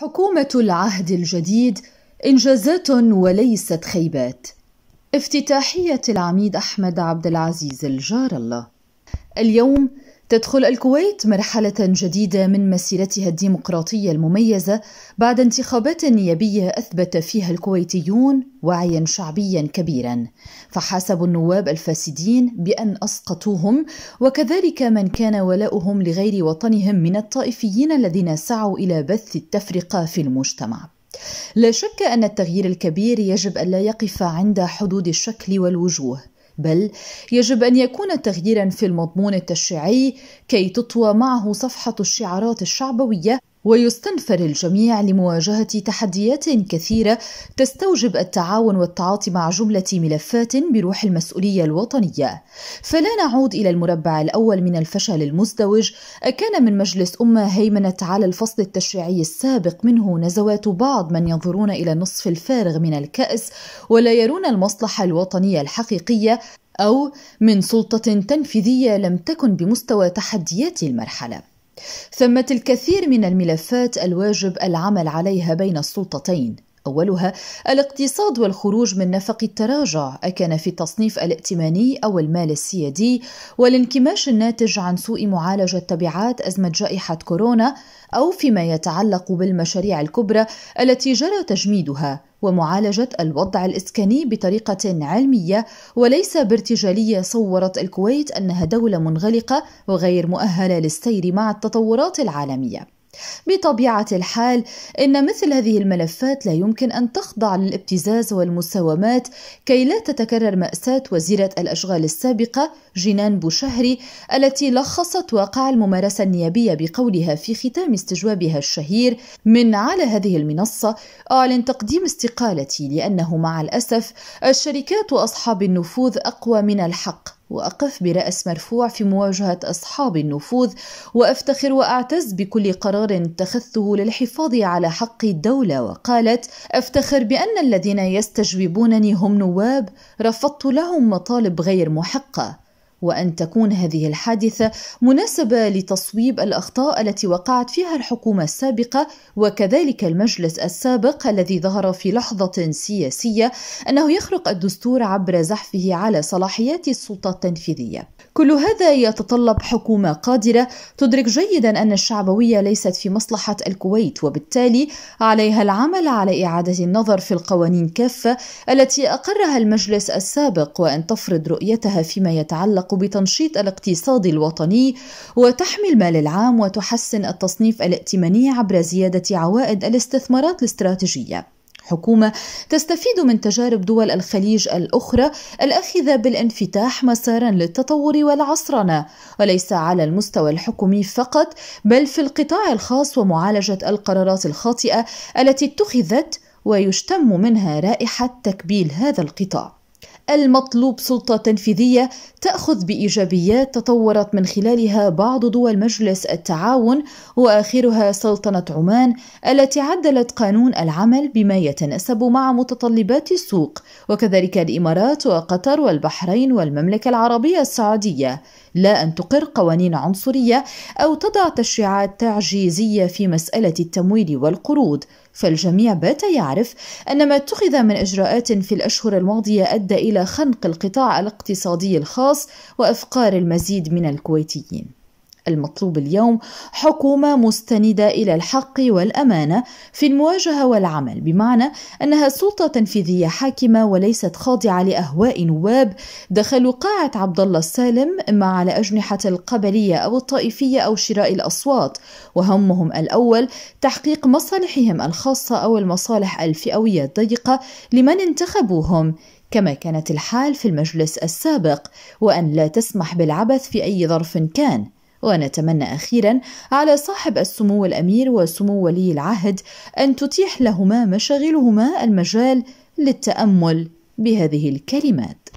حكومة العهد الجديد إنجازات وليست خيبات. افتتاحية العميد أحمد عبد العزيز الجار الله. اليوم تدخل الكويت مرحلة جديدة من مسيرتها الديمقراطية المميزة بعد انتخابات نيابية أثبت فيها الكويتيون وعيا شعبيا كبيرا، فحاسبوا النواب الفاسدين بأن أسقطوهم وكذلك من كان ولاؤهم لغير وطنهم من الطائفيين الذين سعوا إلى بث التفرقة في المجتمع. لا شك أن التغيير الكبير يجب أن لا يقف عند حدود الشكل والوجوه بل يجب أن يكون تغييرا في المضمون التشريعي كي تطوى معه صفحة الشعارات الشعبوية ويستنفر الجميع لمواجهة تحديات كثيرة تستوجب التعاون والتعاطي مع جملة ملفات بروح المسؤولية الوطنية، فلا نعود إلى المربع الأول من الفشل المزدوج، أكان من مجلس أمة هيمنت على الفصل التشريعي السابق منه نزوات بعض من ينظرون إلى النصف الفارغ من الكأس ولا يرون المصلحة الوطنية الحقيقية أو من سلطة تنفيذية لم تكن بمستوى تحديات المرحلة. ثمة الكثير من الملفات الواجب العمل عليها بين السلطتين أولها الاقتصاد والخروج من نفق التراجع أكان في التصنيف الائتماني أو المال السيادي والانكماش الناتج عن سوء معالجة تبعات أزمة جائحة كورونا أو فيما يتعلق بالمشاريع الكبرى التي جرى تجميدها ومعالجة الوضع الإسكاني بطريقة علمية وليس بارتجالية صورت الكويت أنها دولة منغلقة وغير مؤهلة للسير مع التطورات العالمية. بطبيعة الحال إن مثل هذه الملفات لا يمكن أن تخضع للابتزاز والمساومات كي لا تتكرر مأساة وزيرة الأشغال السابقة جنان بوشهري التي لخصت واقع الممارسة النيابية بقولها في ختام استجوابها الشهير من على هذه المنصة أعلن تقديم استقالتي لأنه مع الأسف الشركات وأصحاب النفوذ أقوى من الحق واقف براس مرفوع في مواجهه اصحاب النفوذ وافتخر واعتز بكل قرار اتخذته للحفاظ على حق الدوله وقالت افتخر بان الذين يستجوبونني هم نواب رفضت لهم مطالب غير محقه وان تكون هذه الحادثه مناسبه لتصويب الاخطاء التي وقعت فيها الحكومه السابقه وكذلك المجلس السابق الذي ظهر في لحظه سياسيه انه يخرق الدستور عبر زحفه على صلاحيات السلطه التنفيذيه. كل هذا يتطلب حكومه قادره تدرك جيدا ان الشعبويه ليست في مصلحه الكويت وبالتالي عليها العمل على اعاده النظر في القوانين كافه التي اقرها المجلس السابق وان تفرض رؤيتها فيما يتعلق تتعلق بتنشيط الاقتصاد الوطني وتحمي المال العام وتحسن التصنيف الائتماني عبر زيادة عوائد الاستثمارات الاستراتيجية. حكومة تستفيد من تجارب دول الخليج الأخرى الأخذة بالانفتاح مسارا للتطور والعصرنة وليس على المستوى الحكومي فقط بل في القطاع الخاص ومعالجة القرارات الخاطئة التي اتخذت ويشتم منها رائحة تكبيل هذا القطاع المطلوب سلطة تنفيذية تأخذ بإيجابيات تطورت من خلالها بعض دول مجلس التعاون وآخرها سلطنة عمان التي عدلت قانون العمل بما يتناسب مع متطلبات السوق وكذلك الإمارات وقطر والبحرين والمملكة العربية السعودية لا أن تقر قوانين عنصرية أو تضع تشريعات تعجيزية في مسألة التمويل والقروض فالجميع بات يعرف أن ما اتخذ من إجراءات في الأشهر الماضية أدى إلى خنق القطاع الاقتصادي الخاص وإفقار المزيد من الكويتيين المطلوب اليوم حكومة مستندة إلى الحق والأمانة في المواجهة والعمل بمعنى أنها سلطة تنفيذية حاكمة وليست خاضعة لأهواء نواب دخلوا قاعة عبد الله السالم إما على أجنحة القبلية أو الطائفية أو شراء الأصوات وهمهم الأول تحقيق مصالحهم الخاصة أو المصالح الفئوية الضيقة لمن انتخبوهم كما كانت الحال في المجلس السابق وأن لا تسمح بالعبث في أي ظرف كان ونتمنى أخيرا على صاحب السمو الأمير وسمو ولي العهد أن تتيح لهما مشاغلهما المجال للتأمل بهذه الكلمات